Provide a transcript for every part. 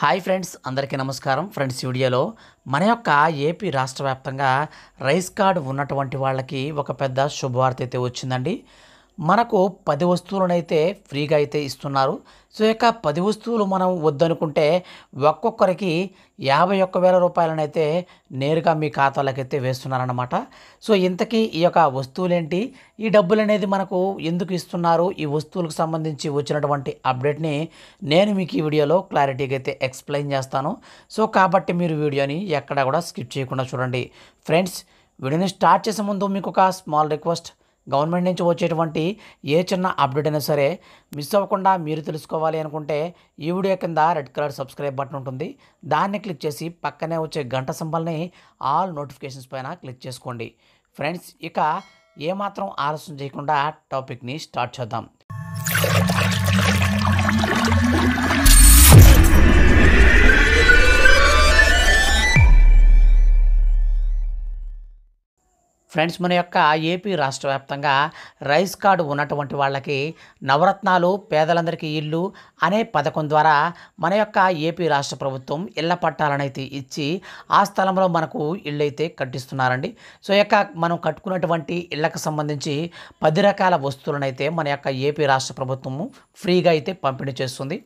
hi friends అందరికీ నమస్కారం friends వీడియోలో మన యొక్క ఏపీ రాష్ట్ర వ్యాప్తంగా రైస్ కార్డు ఉన్నటువంటి వాళ్ళకి ఒక పెద్ద శుభవార్త అయితే వచ్చిందండి మనకు పది వస్తువులనైతే ఫ్రీగా అయితే ఇస్తున్నారు సో యొక్క పది వస్తువులు మనం వద్దనుకుంటే ఒక్కొక్కరికి యాభై ఒక్క వేల రూపాయలనైతే నేరుగా మీ అయితే వేస్తున్నారనమాట సో ఇంతకీ ఈ యొక్క వస్తువులేంటి ఈ డబ్బులు అనేది మనకు ఎందుకు ఇస్తున్నారు ఈ వస్తువులకు సంబంధించి వచ్చినటువంటి అప్డేట్ని నేను మీకు ఈ వీడియోలో క్లారిటీగా అయితే ఎక్స్ప్లెయిన్ చేస్తాను సో కాబట్టి మీరు వీడియోని ఎక్కడా కూడా స్కిప్ చేయకుండా చూడండి ఫ్రెండ్స్ వీడియోని స్టార్ట్ చేసే ముందు మీకు ఒక స్మాల్ రిక్వెస్ట్ గవర్నమెంట్ నుంచి వచ్చేటువంటి ఏ చిన్న అప్డేట్ అయినా సరే మిస్ అవ్వకుండా మీరు తెలుసుకోవాలి అనుకుంటే ఈ వీడియో కింద రెడ్ కలర్ సబ్స్క్రైబ్ బటన్ ఉంటుంది దాన్ని క్లిక్ చేసి పక్కనే వచ్చే గంట సింబల్ని ఆల్ నోటిఫికేషన్స్ పైన క్లిక్ చేసుకోండి ఫ్రెండ్స్ ఇక ఏమాత్రం ఆలస్యం చేయకుండా టాపిక్ని స్టార్ట్ చేద్దాం ఫ్రెండ్స్ మన యొక్క ఏపీ రాష్ట్ర వ్యాప్తంగా రైస్ కార్డు ఉన్నటువంటి వాళ్ళకి నవరత్నాలు పేదలందరికీ ఇల్లు అనే పథకం ద్వారా మన యొక్క ఏపీ రాష్ట్ర ప్రభుత్వం ఇళ్ల పట్టాలనైతే ఇచ్చి ఆ స్థలంలో మనకు ఇళ్ళు అయితే కట్టిస్తున్నారండి సో యొక్క మనం కట్టుకున్నటువంటి ఇళ్ళకు సంబంధించి పది రకాల వస్తువులనైతే మన యొక్క ఏపీ రాష్ట్ర ప్రభుత్వము ఫ్రీగా అయితే పంపిణీ చేస్తుంది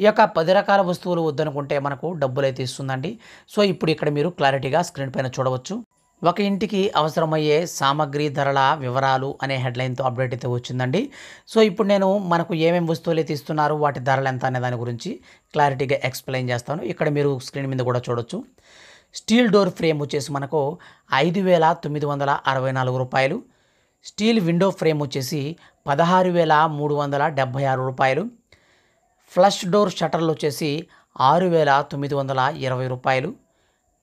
ఈ యొక్క పది రకాల వస్తువులు వద్దనుకుంటే మనకు డబ్బులు అయితే ఇస్తుందండి సో ఇప్పుడు ఇక్కడ మీరు క్లారిటీగా స్క్రీన్ పైన చూడవచ్చు ఒక ఇంటికి అవసరమయ్యే సామాగ్రి ధరల వివరాలు అనే హెడ్లైన్తో అప్డేట్ అయితే వచ్చిందండి సో ఇప్పుడు నేను మనకు ఏమేమి వస్తువులు అయితే ఇస్తున్నారు వాటి ధరలు ఎంత అనే దాని గురించి క్లారిటీగా ఎక్స్ప్లెయిన్ చేస్తాను ఇక్కడ మీరు స్క్రీన్ మీద కూడా చూడొచ్చు స్టీల్ డోర్ ఫ్రేమ్ వచ్చేసి మనకు ఐదు వేల తొమ్మిది వందల అరవై నాలుగు రూపాయలు స్టీల్ విండో ఫ్రేమ్ వచ్చేసి పదహారు వేల మూడు వందల డెబ్భై ఆరు రూపాయలు ఫ్లష్ డోర్ షటర్లు వచ్చేసి ఆరు వేల తొమ్మిది వందల ఇరవై రూపాయలు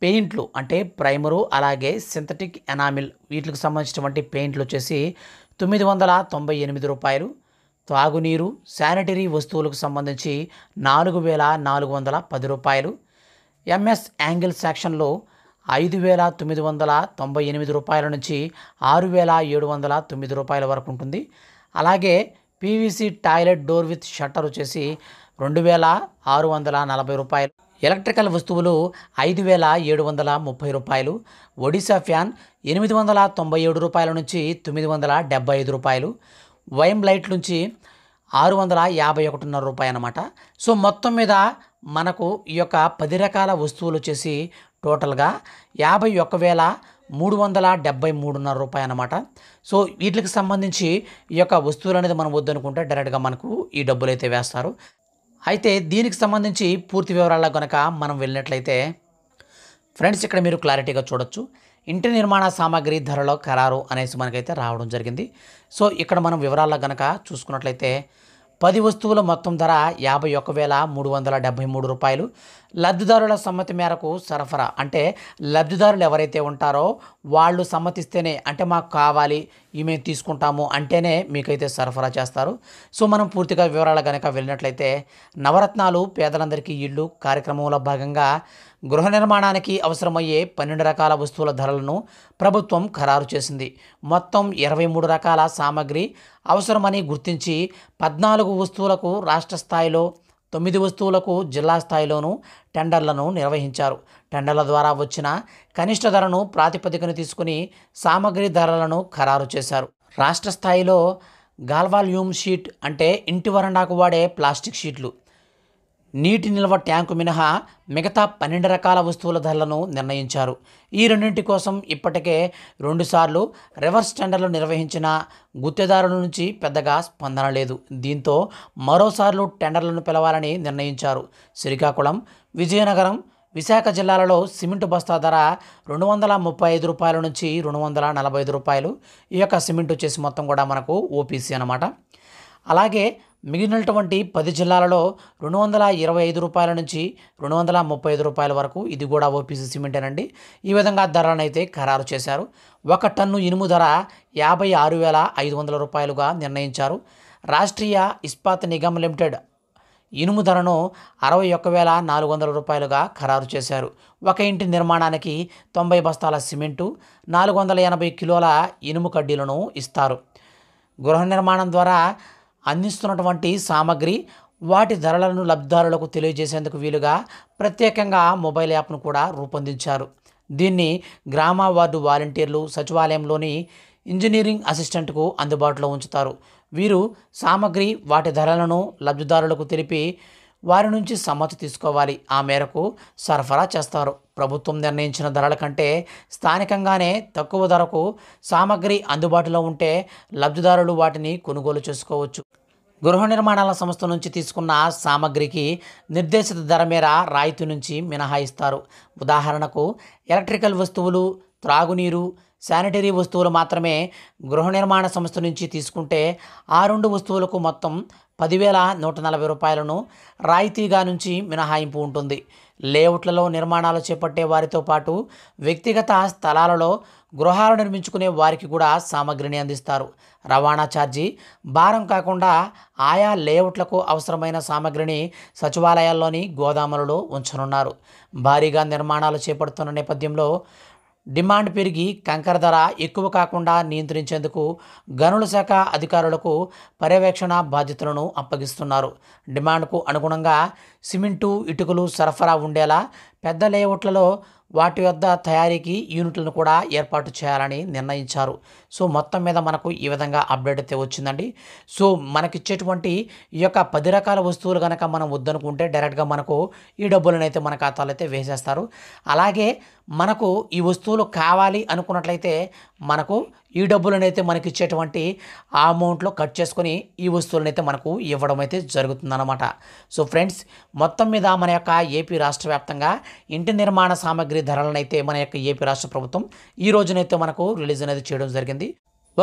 పెయింట్లు అంటే ప్రైమరు అలాగే సింథటిక్ ఎనామిల్ వీటికి సంబంధించినటువంటి పెయింట్లు వచ్చేసి తొమ్మిది వందల తొంభై ఎనిమిది రూపాయలు త్రాగునీరు శానిటరీ వస్తువులకు సంబంధించి నాలుగు వేల నాలుగు వందల పది రూపాయలు ఎంఎస్ యాంగిల్ సెక్షన్లో ఐదు వేల తొమ్మిది వందల తొంభై ఎనిమిది రూపాయల నుంచి ఆరు వేల ఏడు వందల తొమ్మిది రూపాయల వరకు ఉంటుంది అలాగే PVC toilet door with shutter వచ్చేసి రెండు వేల ఆరు వందల నలభై రూపాయలు ఎలక్ట్రికల్ వస్తువులు ఐదు వేల ఏడు వందల ముప్పై రూపాయలు ఒడిశా ఫ్యాన్ ఎనిమిది వందల తొంభై ఏడు రూపాయల నుంచి తొమ్మిది వందల డెబ్బై ఐదు రూపాయలు వైమ్ లైట్ నుంచి ఆరు వందల యాభై ఒకటిన్నర రూపాయి అనమాట సో మొత్తం మీద మనకు ఈ యొక్క పది రకాల వస్తువులు వచ్చేసి టోటల్గా యాభై ఒక్క వేల మూడు వందల డెబ్బై మూడున్నర రూపాయి అనమాట సో వీటికి సంబంధించి ఈ యొక్క వస్తువులు అనేది మనం వద్దనుకుంటే డైరెక్ట్గా మనకు ఈ డబ్బులు అయితే వేస్తారు అయితే దీనికి సంబంధించి పూర్తి వివరాల్లో కనుక మనం వెళ్ళినట్లయితే ఫ్రెండ్స్ ఇక్కడ మీరు క్లారిటీగా చూడొచ్చు ఇంటి నిర్మాణ సామాగ్రి ధరలో ఖరారు అనేసి మనకైతే రావడం జరిగింది సో ఇక్కడ మనం వివరాల్లో కనుక చూసుకున్నట్లయితే పది వస్తువుల మొత్తం ధర యాభై ఒక వేల మూడు వందల డెబ్భై మూడు రూపాయలు లబ్ధిదారుల సమ్మతి మేరకు సరఫరా అంటే లబ్ధిదారులు ఎవరైతే ఉంటారో వాళ్ళు సమ్మతిస్తేనే అంటే మాకు కావాలి ఈ మేము తీసుకుంటాము అంటేనే మీకైతే సరఫరా చేస్తారు సో మనం పూర్తిగా వివరాలు కనుక వెళ్ళినట్లయితే నవరత్నాలు పేదలందరికీ ఇళ్ళు కార్యక్రమంలో భాగంగా గృహ నిర్మాణానికి అవసరమయ్యే పన్నెండు రకాల వస్తువుల ధరలను ప్రభుత్వం ఖరారు చేసింది మొత్తం ఇరవై మూడు రకాల సామాగ్రి అవసరమని గుర్తించి పద్నాలుగు వస్తువులకు రాష్ట్ర స్థాయిలో తొమ్మిది వస్తువులకు జిల్లా స్థాయిలోనూ టెండర్లను నిర్వహించారు టెండర్ల ద్వారా వచ్చిన కనిష్ట ధరను ప్రాతిపదికన తీసుకుని సామగ్రి ధరలను ఖరారు చేశారు రాష్ట్ర స్థాయిలో గాల్వాల్యూమ్ షీట్ అంటే ఇంటి వరండాకు వాడే ప్లాస్టిక్ షీట్లు నీటి నిల్వ ట్యాంకు మినహా మిగతా పన్నెండు రకాల వస్తువుల ధరలను నిర్ణయించారు ఈ రెండింటి కోసం ఇప్పటికే రెండుసార్లు రివర్స్ టెండర్లు నిర్వహించిన గుత్తేదారుల నుంచి పెద్దగా స్పందన లేదు దీంతో మరోసార్లు టెండర్లను పిలవాలని నిర్ణయించారు శ్రీకాకుళం విజయనగరం విశాఖ జిల్లాలలో సిమెంటు బస్తా ధర రెండు వందల ముప్పై ఐదు రూపాయల నుంచి రెండు వందల నలభై ఐదు రూపాయలు ఈ యొక్క సిమెంట్ చేసి మొత్తం కూడా మనకు ఓపీసీ అనమాట అలాగే మిగిలినటువంటి పది జిల్లాలలో రెండు వందల ఇరవై ఐదు రూపాయల నుంచి రెండు వందల ముప్పై ఐదు రూపాయల వరకు ఇది కూడా ఓపీసీ సిమెంటేనండి ఈ విధంగా ధరలను అయితే ఖరారు చేశారు ఒక టన్ను ఇనుము ధర యాభై ఆరు వేల ఐదు వందల రూపాయలుగా నిర్ణయించారు రాష్ట్రీయ ఇస్పాత్ నిగమ్ లిమిటెడ్ ఇనుము ధరను అరవై ఒక్క వేల నాలుగు వందల రూపాయలుగా ఖరారు చేశారు ఒక ఇంటి నిర్మాణానికి తొంభై బస్తాల సిమెంటు నాలుగు వందల ఎనభై కిలోల ఇనుము కడ్డీలను ఇస్తారు గృహ నిర్మాణం ద్వారా అందిస్తున్నటువంటి సామగ్రి వాటి ధరలను లబ్ధారులకు తెలియజేసేందుకు వీలుగా ప్రత్యేకంగా మొబైల్ యాప్ను కూడా రూపొందించారు దీన్ని గ్రామ వార్డు వాలంటీర్లు సచివాలయంలోని ఇంజనీరింగ్ అసిస్టెంట్కు అందుబాటులో ఉంచుతారు వీరు సామాగ్రి వాటి ధరలను లబ్ధిదారులకు తెలిపి వారి నుంచి సమ్మతి తీసుకోవాలి ఆ మేరకు సరఫరా చేస్తారు ప్రభుత్వం నిర్ణయించిన ధరల కంటే స్థానికంగానే తక్కువ ధరకు సామాగ్రి అందుబాటులో ఉంటే లబ్ధిదారులు వాటిని కొనుగోలు చేసుకోవచ్చు గృహ నిర్మాణాల సంస్థ నుంచి తీసుకున్న సామాగ్రికి నిర్దేశిత ధర మేర రాయితీ నుంచి మినహాయిస్తారు ఉదాహరణకు ఎలక్ట్రికల్ వస్తువులు త్రాగునీరు శానిటరీ వస్తువులు మాత్రమే గృహ నిర్మాణ సంస్థ నుంచి తీసుకుంటే ఆ రెండు వస్తువులకు మొత్తం పదివేల నూట నలభై రూపాయలను రాయితీగా నుంచి మినహాయింపు ఉంటుంది లేఅవుట్లలో నిర్మాణాలు చేపట్టే వారితో పాటు వ్యక్తిగత స్థలాలలో గృహాలు నిర్మించుకునే వారికి కూడా సామగ్రిని అందిస్తారు రవాణా ఛార్జీ భారం కాకుండా ఆయా లేఅవుట్లకు అవసరమైన సామగ్రిని సచివాలయాల్లోని గోదాములలో ఉంచనున్నారు భారీగా నిర్మాణాలు చేపడుతున్న నేపథ్యంలో డిమాండ్ పెరిగి కంకర ధర ఎక్కువ కాకుండా నియంత్రించేందుకు గనుల శాఖ అధికారులకు పర్యవేక్షణ బాధ్యతలను అప్పగిస్తున్నారు డిమాండ్కు అనుగుణంగా సిమెంటు ఇటుకలు సరఫరా ఉండేలా పెద్ద లేఅవుట్లలో వాటి వద్ద తయారీకి యూనిట్లను కూడా ఏర్పాటు చేయాలని నిర్ణయించారు సో మొత్తం మీద మనకు ఈ విధంగా అప్డేట్ అయితే వచ్చిందండి సో మనకిచ్చేటువంటి ఈ యొక్క పది రకాల వస్తువులు కనుక మనం వద్దనుకుంటే డైరెక్ట్గా మనకు ఈ డబ్బులను అయితే మన ఖాతాలో అయితే వేసేస్తారు అలాగే మనకు ఈ వస్తువులు కావాలి అనుకున్నట్లయితే మనకు ఈ డబ్బులనైతే మనకి ఇచ్చేటువంటి ఆ అమౌంట్లో కట్ చేసుకొని ఈ వస్తువులనైతే మనకు ఇవ్వడం అయితే జరుగుతుందన్నమాట సో ఫ్రెండ్స్ మొత్తం మీద మన యొక్క ఏపీ రాష్ట్ర వ్యాప్తంగా ఇంటి నిర్మాణ సామాగ్రి ధరలనైతే మన యొక్క ఏపీ రాష్ట్ర ప్రభుత్వం ఈ రోజునైతే మనకు రిలీజ్ అనేది చేయడం జరిగింది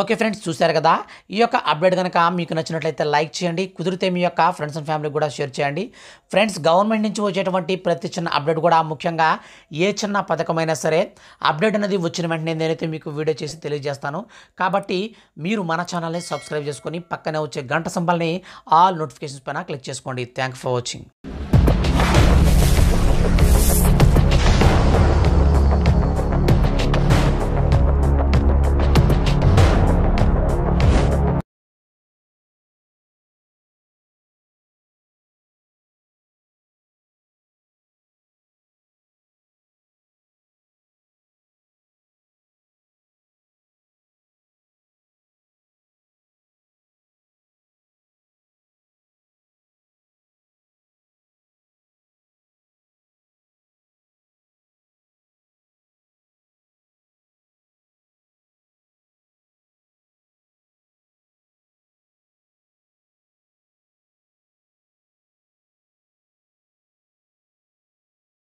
ఓకే ఫ్రెండ్స్ చూశారు కదా ఈ యొక్క అప్డేట్ కనుక మీకు నచ్చినట్లయితే లైక్ చేయండి కుదిరితే మీ యొక్క ఫ్రెండ్స్ అండ్ ఫ్యామిలీ కూడా షేర్ చేయండి ఫ్రెండ్స్ గవర్నమెంట్ నుంచి వచ్చేటువంటి ప్రతి చిన్న అప్డేట్ కూడా ముఖ్యంగా ఏ చిన్న పథకమైనా సరే అప్డేట్ అనేది వచ్చిన వెంటనే నేనైతే మీకు వీడియో చేసి తెలియజేస్తాను కాబట్టి మీరు మన ఛానల్ని సబ్స్క్రైబ్ చేసుకొని పక్కనే వచ్చే గంట సంబల్ని ఆల్ నోటిఫికేషన్స్ పైన క్లిక్ చేసుకోండి థ్యాంక్ ఫర్ వాచింగ్